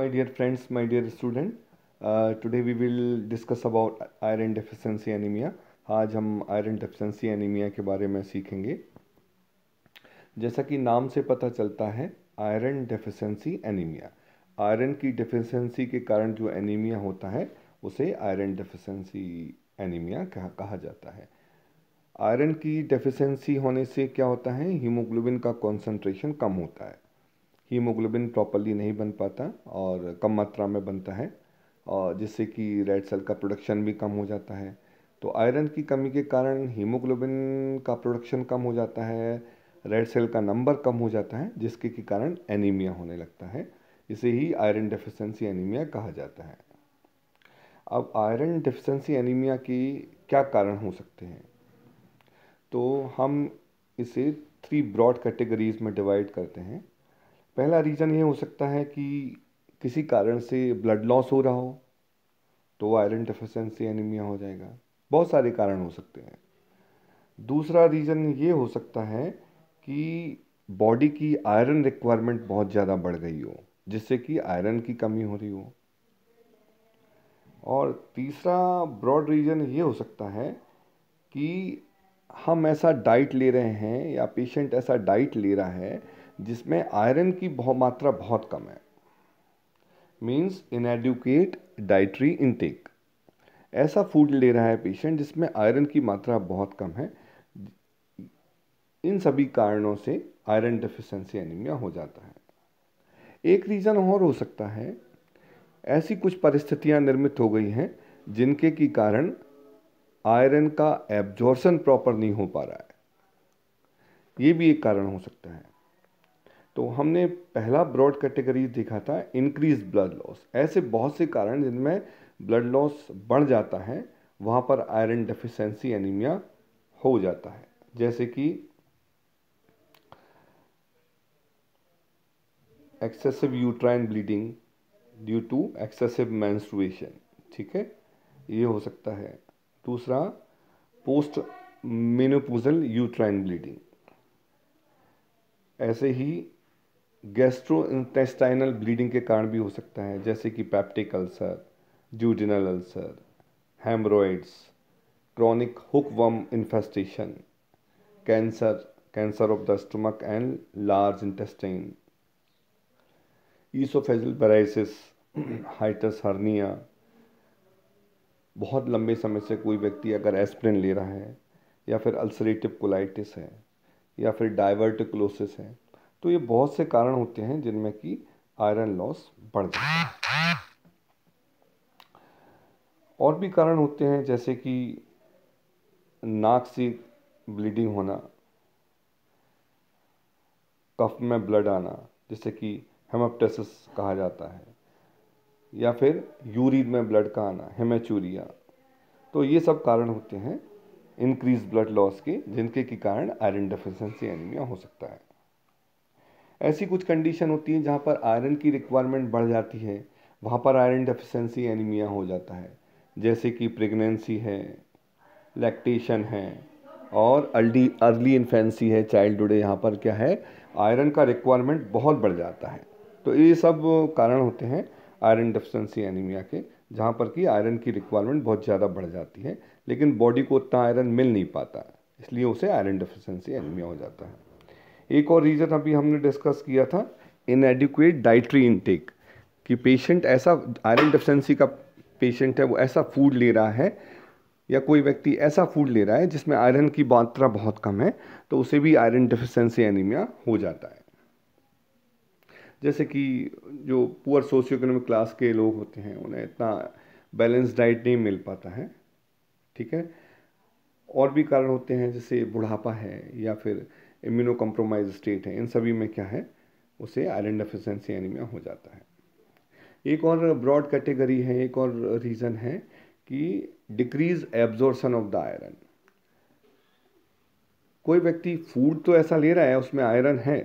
my dear friends my dear student uh, today we will discuss about iron deficiency anemia आज हम iron deficiency anaemia के बारे में सीखेंगे जैसा कि नाम से पता चलता है आयरन डेफिशेंसी एनीमिया आयरन की डेफिशेंसी के कारण जो एनीमिया होता है उसे आयरन डेफिशेंसी एनीमिया कहा, कहा जाता है आयरन की डेफिशेंसी होने से क्या होता है हीमोग्लोबिन का कॉन्सेंट्रेशन कम होता है हीमोग्लोबिन प्रॉपरली नहीं बन पाता और कम मात्रा में बनता है और जिससे कि रेड सेल का प्रोडक्शन भी कम हो जाता है तो आयरन की कमी के कारण हीमोग्लोबिन का प्रोडक्शन कम हो जाता है रेड सेल का नंबर कम हो जाता है जिसके के कारण एनीमिया होने लगता है इसे ही आयरन डेफिशिएंसी एनीमिया कहा जाता है अब आयरन डेफिशिएंसी एनीमिया की क्या कारण हो सकते हैं तो हम इसे थ्री ब्रॉड कैटेगरीज में डिवाइड करते हैं पहला रीज़न ये हो सकता है कि किसी कारण से ब्लड लॉस हो रहा हो तो आयरन डेफिशेंसी एनीमिया हो जाएगा बहुत सारे कारण हो सकते हैं दूसरा रीज़न ये हो सकता है कि बॉडी की आयरन रिक्वायरमेंट बहुत ज़्यादा बढ़ गई हो जिससे कि आयरन की कमी हो रही हो और तीसरा ब्रॉड रीज़न ये हो सकता है कि हम ऐसा डाइट ले रहे हैं या पेशेंट ऐसा डाइट ले रहा है जिसमें आयरन की बहुत मात्रा बहुत कम है मीन्स इनएडुकेट डाइट्री इनटेक ऐसा फूड ले रहा है पेशेंट जिसमें आयरन की मात्रा बहुत कम है इन सभी कारणों से आयरन डिफिशेंसी एनीमिया हो जाता है एक रीज़न और हो सकता है ऐसी कुछ परिस्थितियां निर्मित हो गई हैं जिनके की कारण आयरन का एब्जॉर्सन प्रॉपर नहीं हो पा रहा है ये भी एक कारण हो सकता है तो हमने पहला ब्रॉड कैटेगरी देखा था इंक्रीज ब्लड लॉस ऐसे बहुत से कारण जिनमें ब्लड लॉस बढ़ जाता है वहाँ पर आयरन डेफिशेंसी एनीमिया हो जाता है जैसे कि excessive uterine bleeding due to excessive menstruation ठीक है ये हो सकता है दूसरा पोस्ट मेनोपोजल यूट्राइन ब्लीडिंग ऐसे ही गैस्ट्रो इंटेस्टाइनल ब्लीडिंग के कारण भी हो सकता है जैसे कि peptic ulcer duodenal ulcer haemorrhoids chronic hookworm infestation cancer cancer of the stomach and large intestine oesophageal varices hiatus hernia बहुत लंबे समय से कोई व्यक्ति अगर एस्प्रिन ले रहा है या फिर अल्सरेटिव कोलाइटिस है या फिर डाइवर्टिकलोसिस है तो ये बहुत से कारण होते हैं जिनमें कि आयरन लॉस बढ़ जाता है और भी कारण होते हैं जैसे कि नाक से ब्लीडिंग होना कफ में ब्लड आना जैसे कि हेमाप्टेसिस कहा जाता है या फिर यूरिन में ब्लड का आना हेमेचूरिया तो ये सब कारण होते हैं इंक्रीज ब्लड लॉस के जिनके कारण आयरन डेफिशिएंसी एनीमिया हो सकता है ऐसी कुछ कंडीशन होती है जहाँ पर आयरन की रिक्वायरमेंट बढ़ जाती है वहाँ पर आयरन डेफिशिएंसी एनीमिया हो जाता है जैसे कि प्रेगनेंसी है लैक्टेशन है और अर्ली अर्ली इन्फेंसी है चाइल्डहुड यहाँ पर क्या है आयरन का रिक्वायरमेंट बहुत बढ़ जाता है तो ये सब कारण होते हैं आयरन डेफिशेंसी एनीमिया के जहाँ पर कि आयरन की रिक्वायरमेंट बहुत ज़्यादा बढ़ जाती है लेकिन बॉडी को उतना आयरन मिल नहीं पाता इसलिए उसे आयरन डेफिशेंसी एनीमिया हो जाता है एक और रीज़न अभी हमने डिस्कस किया था इनएडिकुएट डाइट्री इनटेक कि पेशेंट ऐसा आयरन डिफिशेंसी का पेशेंट है वो ऐसा फूड ले रहा है या कोई व्यक्ति ऐसा फूड ले रहा है जिसमें आयरन की मात्रा बहुत कम है तो उसे भी आयरन डिफिशेंसी एनीमिया हो जाता है जैसे कि जो पुअर सोशियो इकोनॉमिक क्लास के लोग होते हैं उन्हें इतना बैलेंस डाइट नहीं मिल पाता है ठीक है और भी कारण होते हैं जैसे बुढ़ापा है या फिर इम्यूनो कम्प्रोमाइज स्टेट है इन सभी में क्या है उसे आयरन डेफिशेंसी एनीमिया हो जाता है एक और ब्रॉड कैटेगरी है एक और रीज़न है कि decrease absorption of the iron कोई व्यक्ति फूड तो ऐसा ले रहा है उसमें आयरन है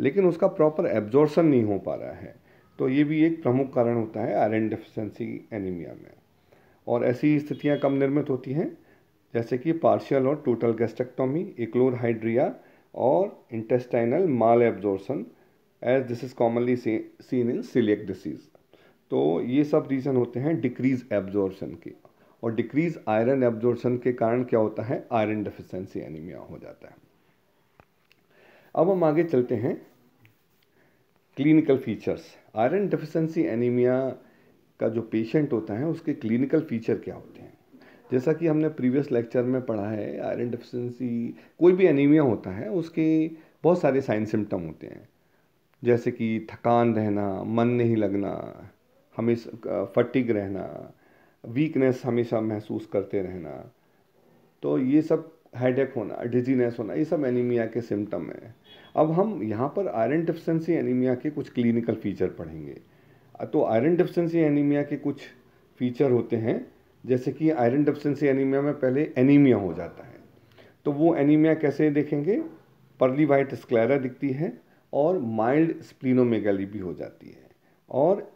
लेकिन उसका प्रॉपर एब्जॉर्सन नहीं हो पा रहा है तो ये भी एक प्रमुख कारण होता है आयरन डेफिशेंसी एनीमिया में और ऐसी स्थितियाँ कम निर्मित होती हैं जैसे कि पार्शियल और टोटल गैस्ट्रेक्टोमी एक्लोरहाइड्रिया हाइड्रिया और intestinal mal malabsorption as this is commonly seen in coeliac disease तो ये सब रीज़न होते हैं डिक्रीज एब्जॉर्प्शन के और डिक्रीज आयरन एब्जॉर्प्शन के कारण क्या होता है आयरन डिफिशेंसी एनीमिया हो जाता है अब हम आगे चलते हैं clinical features iron deficiency anaemia का जो पेशेंट होता है उसके क्लिनिकल फीचर क्या होते हैं जैसा कि हमने प्रीवियस लेक्चर में पढ़ा है आयरन डिफिशेंसी कोई भी एनीमिया होता है उसके बहुत सारे साइन सिम्टम होते हैं जैसे कि थकान रहना मन नहीं लगना हमेशा फटिक रहना वीकनेस हमेशा महसूस करते रहना तो ये सब हेडेक होना डिजीनेस होना ये सब एनीमिया के सिम्टम हैं अब हम यहाँ पर आयरन डिफिशेंसी एनीमिया के कुछ क्लिनिकल फीचर पढ़ेंगे तो आयरन डिफिशेंसी एनीमिया के कुछ फीचर होते हैं जैसे कि आयरन डेफिशिएंसी एनीमिया में पहले एनीमिया हो जाता है तो वो एनीमिया कैसे देखेंगे पर्ली वाइट स्क्लेरा दिखती है और माइल्ड स्प्लिनोमेगली भी हो जाती है और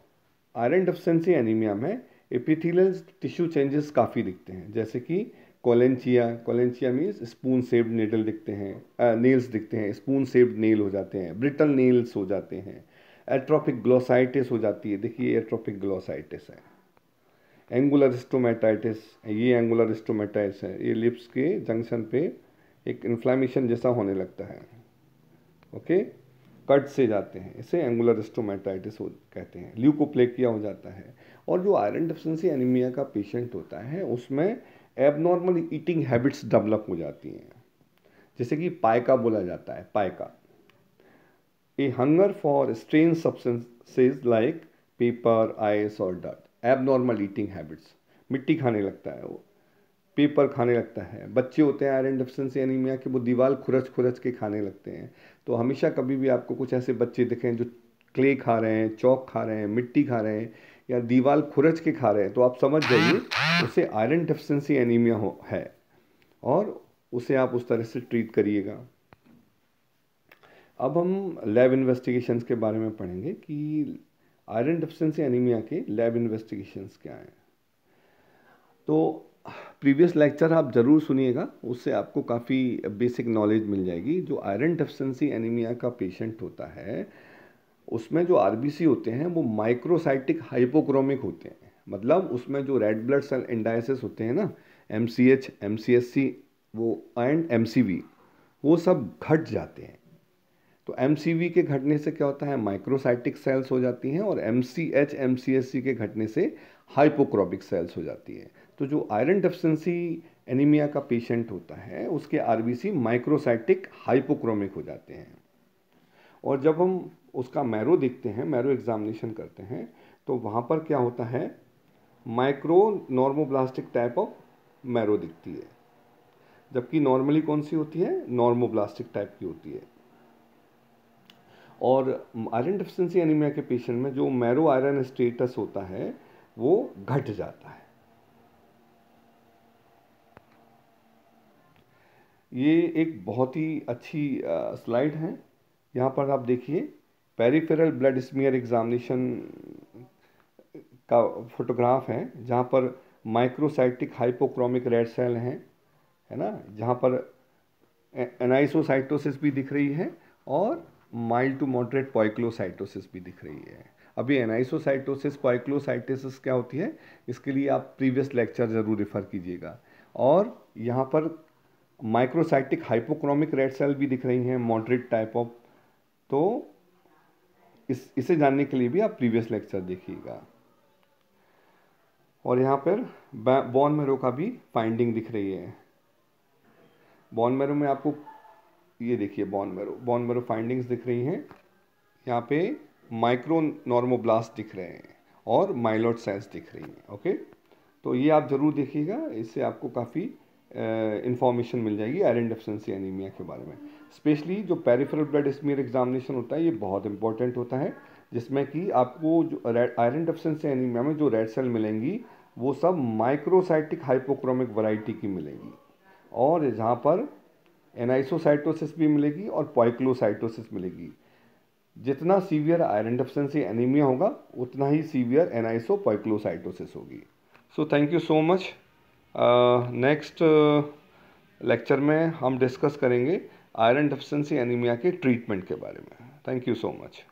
आयरन डेफिशिएंसी एनीमिया में एपिथीलियल टिश्यू चेंजेस काफ़ी दिखते हैं जैसे कि koilonychia koilonychia means spoon shaped नेडल दिखते हैं नेल्स दिखते हैं स्पून सेप्ड नेल हो जाते हैं ब्रिटल नेल्स हो जाते हैं एट्रोपिक ग्लोसाइटिस हो जाती है देखिए एट्रोपिक ग्लोसाइटिस है एंगुलर स्टोमेटाइटिस ये एंगुलर स्टोमेटाइटिस है ये लिप्स के जंक्शन पे एक इन्फ्लामेशन जैसा होने लगता है ओके कट से जाते हैं इसे एंगुलर स्टोमेटाइटिस कहते हैं ल्यूकोप्लेकिया हो जाता है और जो आयरन डिफिशेंसी एनीमिया का पेशेंट होता है उसमें एबनॉर्मल ईटिंग हैबिट्स डेवलप हो जाती हैं जैसे कि पायका बोला जाता है pica a hunger for strange substances like paper ice और डट एबनॉर्मल ईटिंग हैबिट्स मिट्टी खाने लगता है वो पेपर खाने लगता है बच्चे होते हैं आयरन डिफिशेंसी एनीमिया के वो दीवार खुरच खुरच के खाने लगते हैं तो हमेशा कभी भी आपको कुछ ऐसे बच्चे दिखें जो क्ले खा रहे हैं चौक खा रहे हैं मिट्टी खा रहे हैं या दीवार खुरच के खा रहे हैं तो आप समझ जाइए उसे आयरन डिफिशेंसी एनीमिया हो है और उसे आप उस तरह से ट्रीट करिएगा अब हम लैब इन्वेस्टिगेशंस के बारे में पढ़ेंगे कि आयरन डिफिशेंसी एनीमिया के लैब इन्वेस्टिगेशंस क्या हैं तो प्रीवियस लेक्चर आप ज़रूर सुनिएगा उससे आपको काफ़ी बेसिक नॉलेज मिल जाएगी जो आयरन डिफिशेंसी एनीमिया का पेशेंट होता है उसमें जो आर होते हैं वो माइक्रोसाइटिक हाइपोक्रोमिक होते हैं मतलब उसमें जो रेड ब्लड सेल इंडाइसिस होते हैं ना M C H M C S C वो एंड एम सी वी वो सब घट जाते हैं तो एम के घटने से क्या होता है माइक्रोसाइटिक सेल्स हो जाती हैं और M C H M C S C के घटने से हाइपोक्रोबिक सेल्स हो जाती है तो जो आयरन डेफिशेंसी एनीमिया का पेशेंट होता है उसके आर माइक्रोसाइटिक हाइपोक्रोमिक हो जाते हैं और जब हम उसका मैरो देखते हैं मैरो एग्जामिनेशन करते हैं तो वहाँ पर क्या होता है micro normoblastic type of marrow दिखती है जबकि नॉर्मली कौन सी होती है नॉर्मोब्लास्टिक टाइप की होती है और आयरन डिफिशेंसी एनीमिया के पेशेंट में जो मैरो आयरन स्टेटस होता है वो घट जाता है ये एक बहुत ही अच्छी स्लाइड है यहाँ पर आप देखिए पेरीफेरल ब्लड स्मियर एग्जामिनेशन का फोटोग्राफ है जहाँ पर माइक्रोसाइटिक हाइपोक्रोमिक रेड सेल हैं है ना जहाँ पर एनाइसोसाइटोसिस भी दिख रही है और माइल्ड टू मॉडरेट पॉइक्लोसाइटोसिस भी दिख रही है अभी एनाइसोसाइटोसिस पॉइक्लोसाइटोसिस क्या होती है इसके लिए आप प्रीवियस लेक्चर ज़रूर रेफ़र कीजिएगा और यहाँ पर माइक्रोसाइटिक हाइपोक्रोमिक रेड सेल भी दिख रही हैं मॉडरेट टाइप ऑफ तो इस इसे जानने के लिए भी आप प्रीवियस लेक्चर देखिएगा और यहाँ पर बॉन मेरो का भी फाइंडिंग दिख रही है बॉन मेरो में आपको ये देखिए बॉन मेरो बॉन मेरो फाइंडिंग्स दिख रही हैं यहाँ पे माइक्रो नॉर्मोब्लास्ट दिख रहे हैं और माइलोट सेल्स दिख रही हैं ओके तो ये आप ज़रूर देखिएगा इससे आपको काफ़ी इन्फॉर्मेशन मिल जाएगी आयरन डेफिशिएंसी एनीमिया के बारे में स्पेशली जो पेरिफेरल ब्लड स्मीयर एग्जामिनेशन होता है ये बहुत इंपॉर्टेंट होता है जिसमें कि आपको जो आयरन डेफिशिएंसी एनीमिया में जो रेड सेल मिलेंगी वो सब माइक्रोसाइटिक हाइपोक्रोमिक वैरायटी की मिलेगी और जहाँ पर एनाइसोसाइटोसिस भी मिलेगी और पॉइक्लोसाइटोसिस मिलेगी जितना सीवियर आयरन डेफिशिएंसी एनीमिया होगा उतना ही सीवियर एनाइसो पॉइक्लोसाइटोसिस होगी so thank you so much next lecture में हम डिस्कस करेंगे आयरन डेफिशिएंसी एनीमिया के ट्रीटमेंट के बारे में थैंक यू सो मच